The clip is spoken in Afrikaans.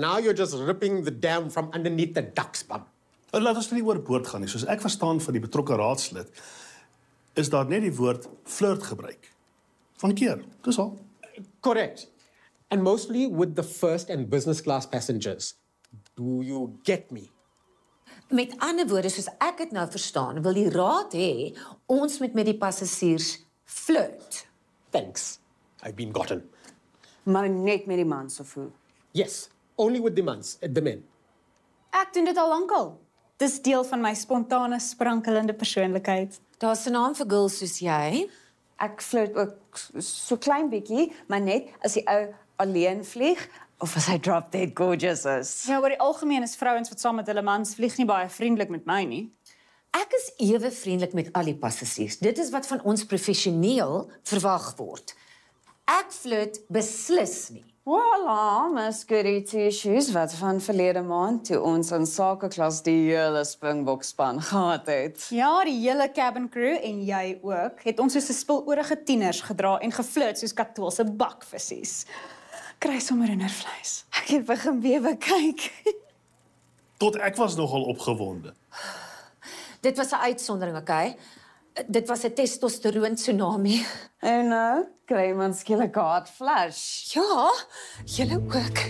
Now you're just ripping the dam from underneath the duck's bum. Oh, laat ons nou nie oor boord gaan nie. Soos ek verstaan van die betrokke raadslid, is daar net die woord flirt gebruik. Van keer, dis al. Correct. And mostly with the first and business class passengers. Do you get me? Met ander woorde, soos ek dit nou verstaan, wil die raad hê ons moet met die passasiers flirt. Thanks. I've been gotten. Maar net met die man se so voet. Yes, only with demands at the men. Ek doen dit al lankal. Dis deel van my spontane sprankelende persoonlikheid. Daar's 'n naam vir girls soos jy. Ek flirt ook so klein bietjie, maar net as die ou alleen vlieg of as hy drop dead gorgeous is. Ja, maar die algemeen is vrouens wat saam met hulle mans vlieg nie baie vriendelik met my nie. Ek is ewe vriendelik met al die passasiers. Dit is wat van ons professioneel verwag word. Ek flirt beslis nie. Voilà, Miss Goody T-shoes wat van verlede maand toe ons in sakeklas die hele Springbok span gehad het. Ja, die hele cabin crew en jy ook het ons soos 'n spul oorige tieners gedra en geflirt soos katoolse bakvissies. Kry sommer innervleis. Ek het begin bewe kyk. Tot ek was nogal opgewonde. Dit was 'n uitsondering, okay? dit was 'n testosteron tsunami. En nou, uh, kry mens skielik 'n hartflits. Ja, jy ook.